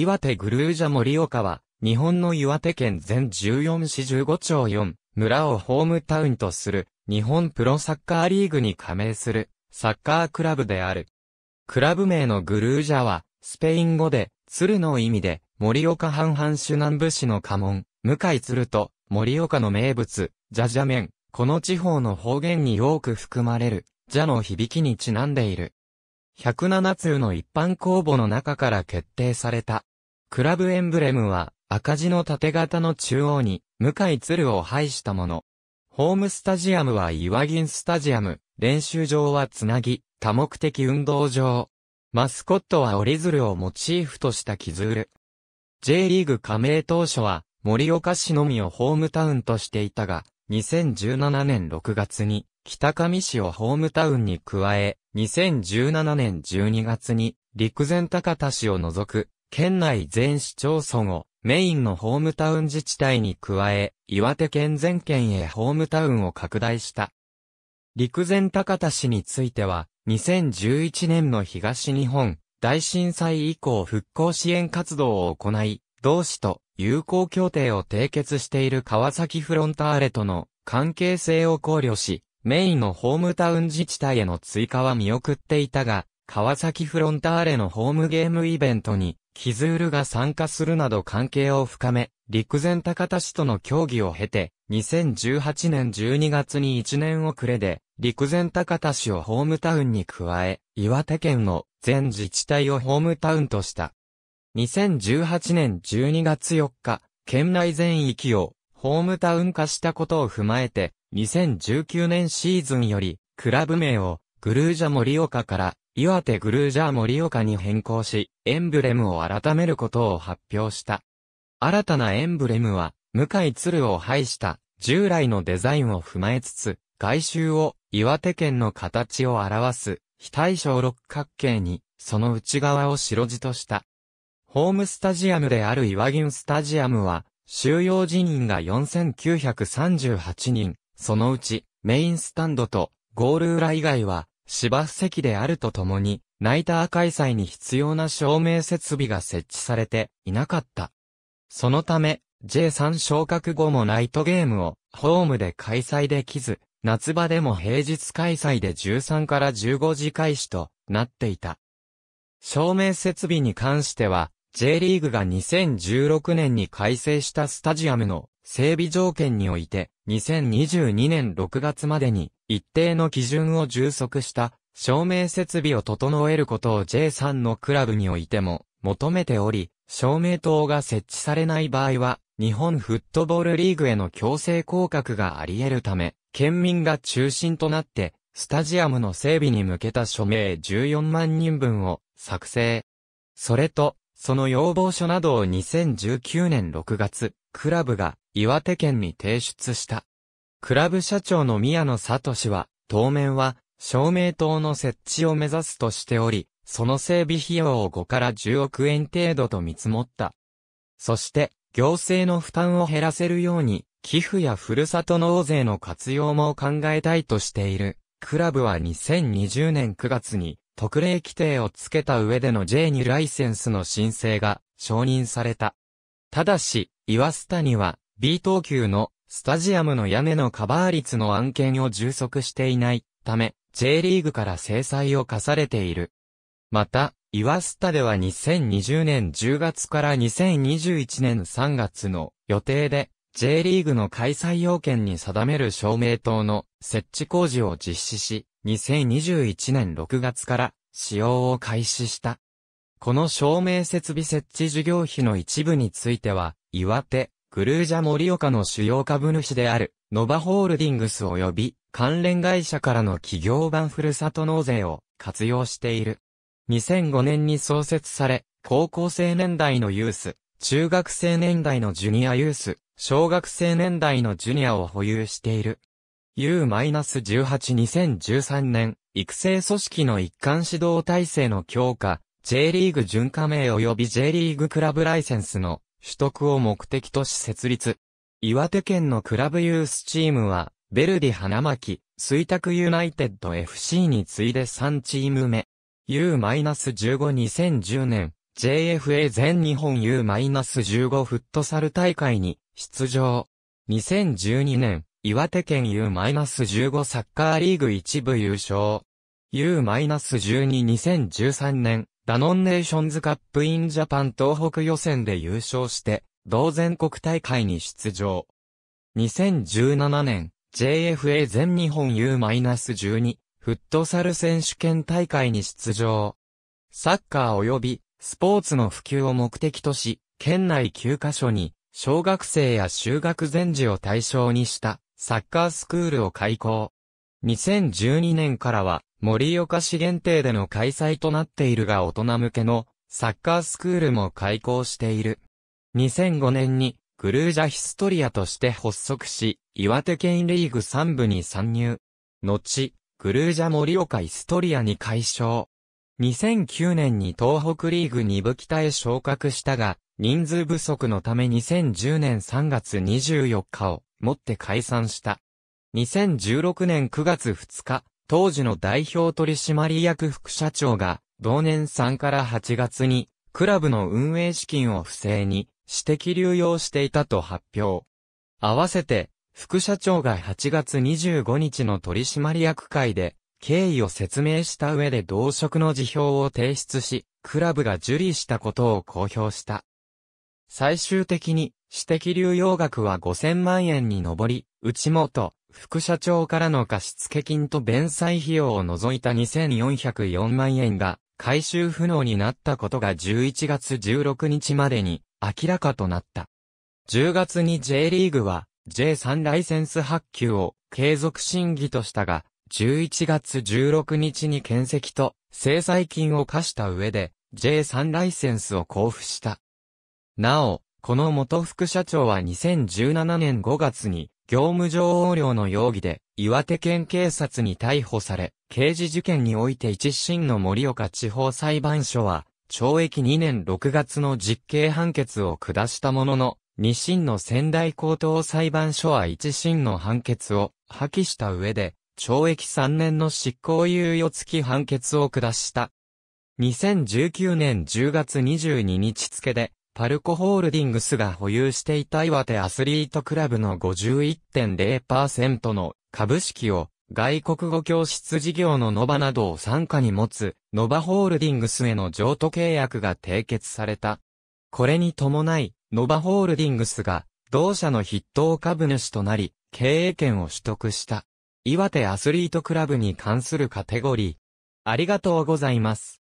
岩手グルージャ盛岡は、日本の岩手県全14市15町4村をホームタウンとする、日本プロサッカーリーグに加盟する、サッカークラブである。クラブ名のグルージャは、スペイン語で、鶴の意味で、盛岡半々主南部市の家紋、向井鶴と、盛岡の名物、ジャジャ麺、この地方の方言に多く含まれる、ジャの響きにちなんでいる。107通の一般公募の中から決定された、クラブエンブレムは赤字の縦型の中央に向井鶴を配したもの。ホームスタジアムは岩銀スタジアム、練習場はつなぎ、多目的運動場。マスコットは折り鶴をモチーフとした傷ズ J リーグ加盟当初は森岡市のみをホームタウンとしていたが、2017年6月に北上市をホームタウンに加え、2017年12月に陸前高田市を除く県内全市町村をメインのホームタウン自治体に加え、岩手県全県へホームタウンを拡大した。陸前高田市については、2011年の東日本大震災以降復興支援活動を行い、同市と友好協定を締結している川崎フロンターレとの関係性を考慮し、メインのホームタウン自治体への追加は見送っていたが、川崎フロンターレのホームゲームイベントにキズールが参加するなど関係を深め、陸前高田市との協議を経て、2018年12月に1年遅れで、陸前高田市をホームタウンに加え、岩手県の全自治体をホームタウンとした。2018年12月4日、県内全域をホームタウン化したことを踏まえて、2019年シーズンより、クラブ名をグルージャ盛岡から岩手グルージャー盛岡に変更し、エンブレムを改めることを発表した。新たなエンブレムは、向井鶴を配した従来のデザインを踏まえつつ、外周を岩手県の形を表す非対称六角形に、その内側を白地とした。ホームスタジアムである岩銀スタジアムは、収容人員が4938人、そのうちメインスタンドとゴール裏以外は芝布石であるとともに、ナイター開催に必要な照明設備が設置されていなかった。そのため、J3 昇格後もナイトゲームをホームで開催できず、夏場でも平日開催で13から15時開始となっていた。照明設備に関しては、J リーグが2016年に改正したスタジアムの整備条件において、2022年6月までに一定の基準を充足した照明設備を整えることを J3 のクラブにおいても求めており、照明灯が設置されない場合は、日本フットボールリーグへの強制降格があり得るため、県民が中心となって、スタジアムの整備に向けた署名14万人分を作成。それと、その要望書などを2019年6月、クラブが岩手県に提出した。クラブ社長の宮野聡は、当面は、照明灯の設置を目指すとしており、その整備費用を5から10億円程度と見積もった。そして、行政の負担を減らせるように、寄付やふるさと納税の活用も考えたいとしている。クラブは2020年9月に、特例規定をつけた上での J2 ライセンスの申請が承認された。ただし、岩下には B 等級のスタジアムの屋根のカバー率の案件を充足していないため、J リーグから制裁を課されている。また、岩スタでは2020年10月から2021年3月の予定で、J リーグの開催要件に定める照明塔の設置工事を実施し、2021年6月から使用を開始した。この照明設備設置事業費の一部については、岩手、クルージャ盛岡の主要株主である、ノバホールディングス及び、関連会社からの企業版ふるさと納税を活用している。2005年に創設され、高校生年代のユース、中学生年代のジュニアユース、小学生年代のジュニアを保有している。U-18-2013 年、育成組織の一貫指導体制の強化、J リーグ準加盟及び J リーグクラブライセンスの取得を目的とし設立。岩手県のクラブユースチームは、ベルディ花巻、水卓ユナイテッド FC に次いで3チーム目。U-152010 年、JFA 全日本 U-15 フットサル大会に出場。2012年、岩手県 U-15 サッカーリーグ一部優勝。U-122013 年、ダノンネーションズカップインジャパン東北予選で優勝して、同全国大会に出場。2017年、JFA 全日本 U-12 フットサル選手権大会に出場。サッカー及びスポーツの普及を目的とし、県内9カ所に小学生や修学前時を対象にしたサッカースクールを開校。2012年からは森岡市限定での開催となっているが大人向けのサッカースクールも開校している。2005年にクルージャヒストリアとして発足し、岩手県リーグ3部に参入。後、クルージャ森岡ヒストリアに改称。2009年に東北リーグ2部北へ昇格したが、人数不足のため2010年3月24日をもって解散した。2016年9月2日、当時の代表取締役副社長が、同年3から8月に、クラブの運営資金を不正に、私的流用していたと発表。合わせて、副社長が8月25日の取締役会で、経緯を説明した上で同職の辞表を提出し、クラブが受理したことを公表した。最終的に、私的流用額は5000万円に上り、内本、副社長からの貸付金と弁済費用を除いた2404万円が回収不能になったことが11月16日までに明らかとなった。10月に J リーグは J3 ライセンス発給を継続審議としたが、11月16日に検責と制裁金を課した上で J3 ライセンスを交付した。なお、この元副社長は2017年5月に業務上横領の容疑で、岩手県警察に逮捕され、刑事事件において一審の森岡地方裁判所は、懲役2年6月の実刑判決を下したものの、二審の仙台高等裁判所は一審の判決を破棄した上で、懲役3年の執行猶予付き判決を下した。2019年10月22日付で、パルコホールディングスが保有していた岩手アスリートクラブの51.0%の株式を外国語教室事業のノバなどを傘下に持つノバホールディングスへの譲渡契約が締結された。これに伴い、ノバホールディングスが同社の筆頭株主となり、経営権を取得した。岩手アスリートクラブに関するカテゴリー。ありがとうございます。